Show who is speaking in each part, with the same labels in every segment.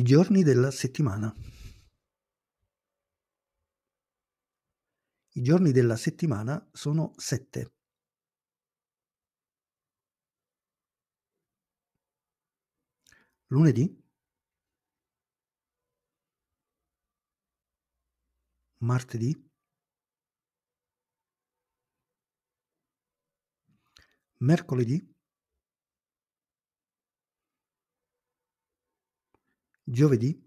Speaker 1: i giorni della settimana. I giorni della settimana sono sette. Lunedì, martedì, mercoledì, Giovedì.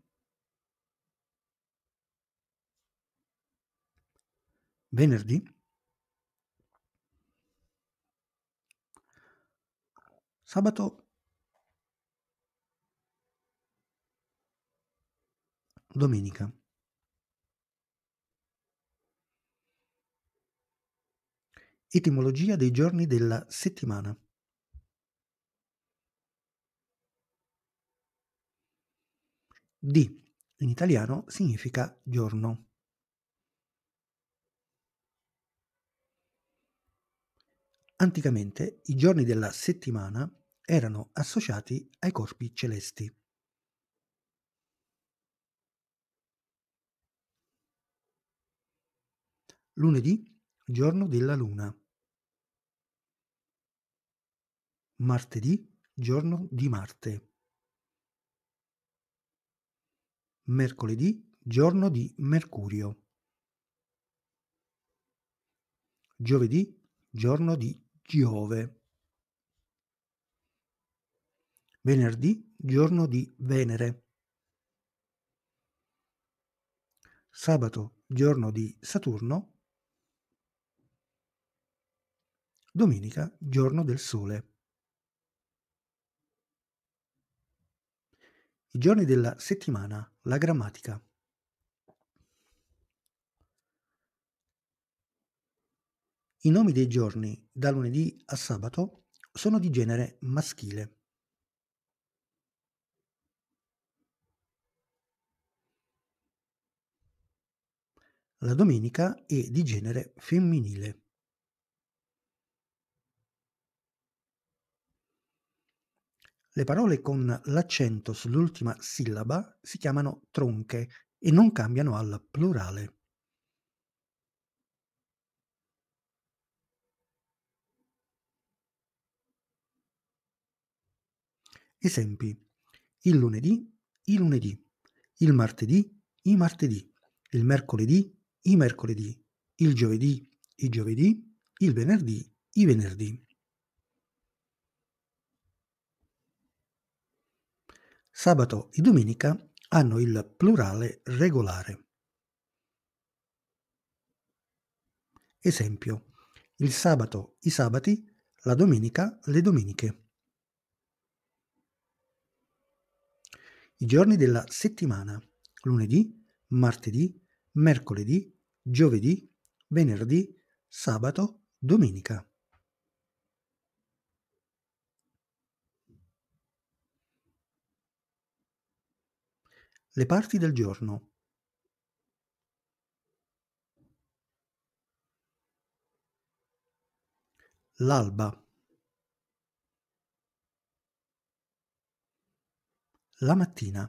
Speaker 1: Venerdì. Sabato. Domenica. Etimologia dei giorni della settimana. di in italiano significa giorno. Anticamente i giorni della settimana erano associati ai corpi celesti. Lunedì, giorno della luna. Martedì, giorno di Marte. Mercoledì, giorno di Mercurio. Giovedì, giorno di Giove. Venerdì, giorno di Venere. Sabato, giorno di Saturno. Domenica, giorno del Sole. I giorni della settimana, la grammatica. I nomi dei giorni da lunedì a sabato sono di genere maschile. La domenica è di genere femminile. Le parole con l'accento sull'ultima sillaba si chiamano tronche e non cambiano al plurale. Esempi. Il lunedì, i lunedì. Il martedì, i martedì. Il mercoledì, i mercoledì. Il giovedì, i giovedì. Il venerdì, i venerdì. Sabato e domenica hanno il plurale regolare. Esempio, il sabato i sabati, la domenica le domeniche. I giorni della settimana, lunedì, martedì, mercoledì, giovedì, venerdì, sabato, domenica. Le parti del giorno. L'alba. La mattina.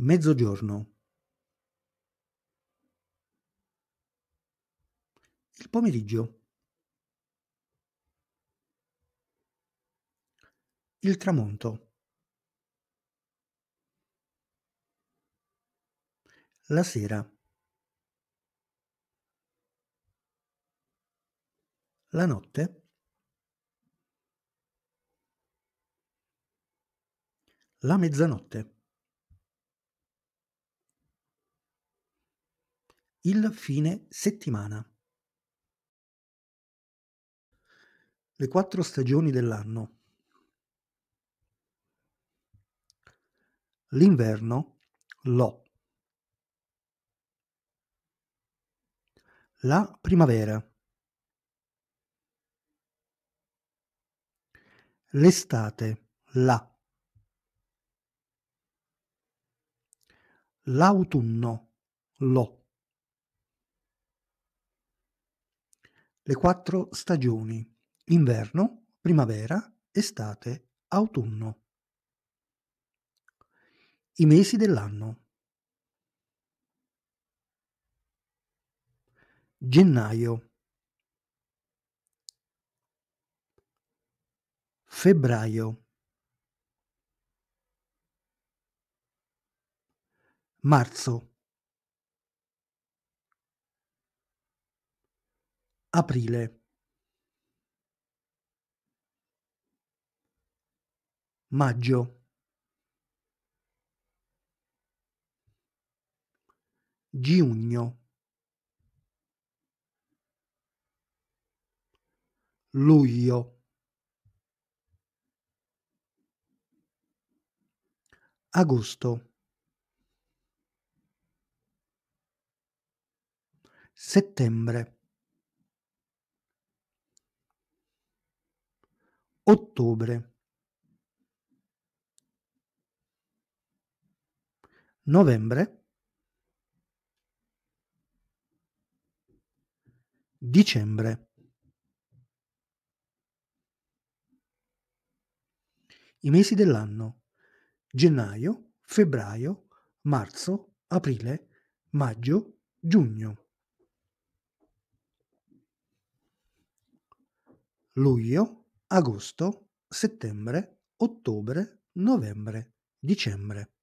Speaker 1: Mezzogiorno. Il pomeriggio. Il tramonto. La sera. La notte. La mezzanotte. Il fine settimana. Le quattro stagioni dell'anno. L'inverno lo. La primavera. L'estate la. L'autunno lo. Le quattro stagioni. Inverno, primavera, estate, autunno i mesi dell'anno. Gennaio. Febbraio. Marzo. Aprile. Maggio. Giugno. Luglio. Agosto. Settembre. Ottobre. Novembre. dicembre. I mesi dell'anno. Gennaio, febbraio, marzo, aprile, maggio, giugno. Luglio, agosto, settembre, ottobre, novembre, dicembre.